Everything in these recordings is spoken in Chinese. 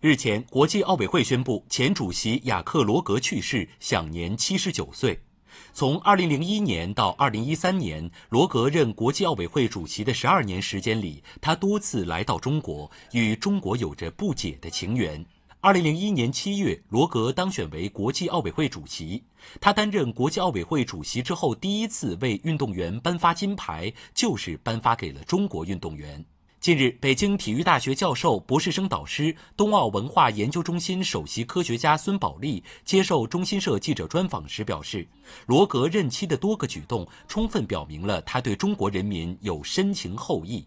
日前，国际奥委会宣布，前主席雅克·罗格去世，享年七十九岁。从二零零一年到二零一三年，罗格任国际奥委会主席的十二年时间里，他多次来到中国，与中国有着不解的情缘。二零零一年七月，罗格当选为国际奥委会主席。他担任国际奥委会主席之后，第一次为运动员颁发金牌，就是颁发给了中国运动员。近日，北京体育大学教授、博士生导师、冬奥文化研究中心首席科学家孙宝利接受中新社记者专访时表示，罗格任期的多个举动充分表明了他对中国人民有深情厚谊。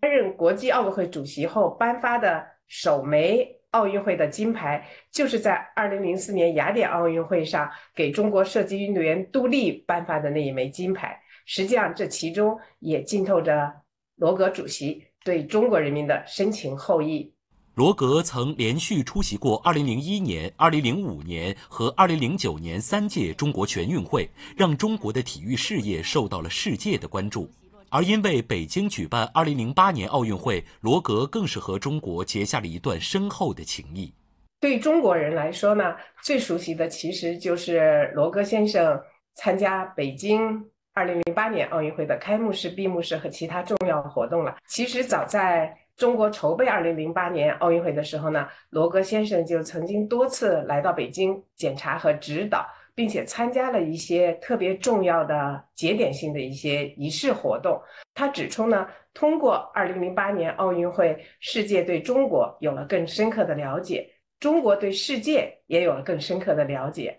担任国际奥委会主席后颁发的首枚奥运会的金牌，就是在2004年雅典奥运会上给中国射击运动员杜丽颁发的那一枚金牌。实际上，这其中也浸透着。罗格主席对中国人民的深情厚谊。罗格曾连续出席过2001年、2005年和2009年三届中国全运会，让中国的体育事业受到了世界的关注。而因为北京举办2008年奥运会，罗格更是和中国结下了一段深厚的情谊。对中国人来说呢，最熟悉的其实就是罗格先生参加北京。二零零八年奥运会的开幕式、闭幕式和其他重要活动了。其实早在中国筹备二零零八年奥运会的时候呢，罗格先生就曾经多次来到北京检查和指导，并且参加了一些特别重要的节点性的一些仪式活动。他指出呢，通过二零零八年奥运会，世界对中国有了更深刻的了解，中国对世界也有了更深刻的了解。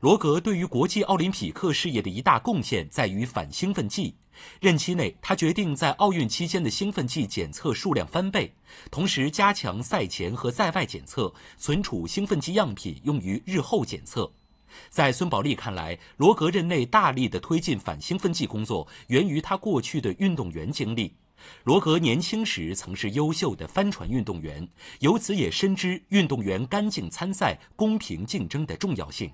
罗格对于国际奥林匹克事业的一大贡献在于反兴奋剂。任期内，他决定在奥运期间的兴奋剂检测数量翻倍，同时加强赛前和赛外检测，存储兴奋剂样品用于日后检测。在孙宝利看来，罗格任内大力的推进反兴奋剂工作，源于他过去的运动员经历。罗格年轻时曾是优秀的帆船运动员，由此也深知运动员干净参赛、公平竞争的重要性。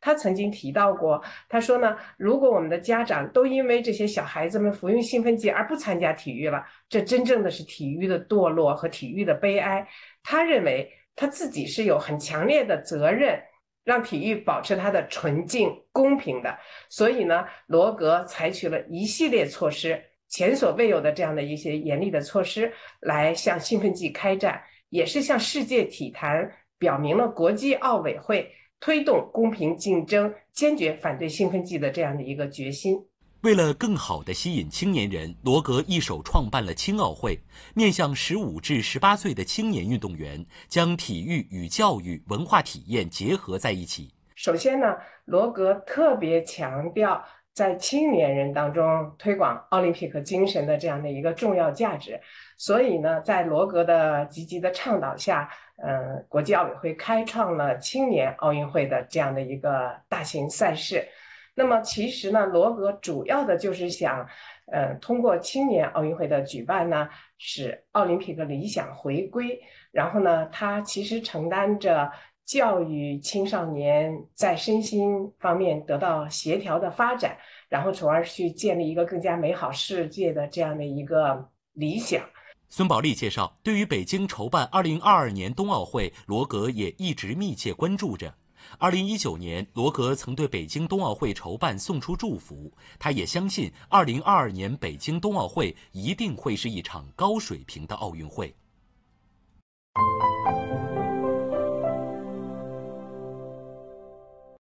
他曾经提到过，他说呢，如果我们的家长都因为这些小孩子们服用兴奋剂而不参加体育了，这真正的是体育的堕落和体育的悲哀。他认为他自己是有很强烈的责任，让体育保持它的纯净、公平的。所以呢，罗格采取了一系列措施，前所未有的这样的一些严厉的措施，来向兴奋剂开战，也是向世界体坛表明了国际奥委会。推动公平竞争，坚决反对兴奋剂的这样的一个决心。为了更好地吸引青年人，罗格一手创办了青奥会，面向十五至十八岁的青年运动员，将体育与教育、文化体验结合在一起。首先呢，罗格特别强调。在青年人当中推广奥林匹克精神的这样的一个重要价值，所以呢，在罗格的积极的倡导下，呃，国际奥委会开创了青年奥运会的这样的一个大型赛事。那么，其实呢，罗格主要的就是想，呃，通过青年奥运会的举办呢，使奥林匹克理想回归。然后呢，他其实承担着。教育青少年在身心方面得到协调的发展，然后从而去建立一个更加美好世界的这样的一个理想。孙宝利介绍，对于北京筹办2022年冬奥会，罗格也一直密切关注着。2019年，罗格曾对北京冬奥会筹办送出祝福，他也相信2022年北京冬奥会一定会是一场高水平的奥运会。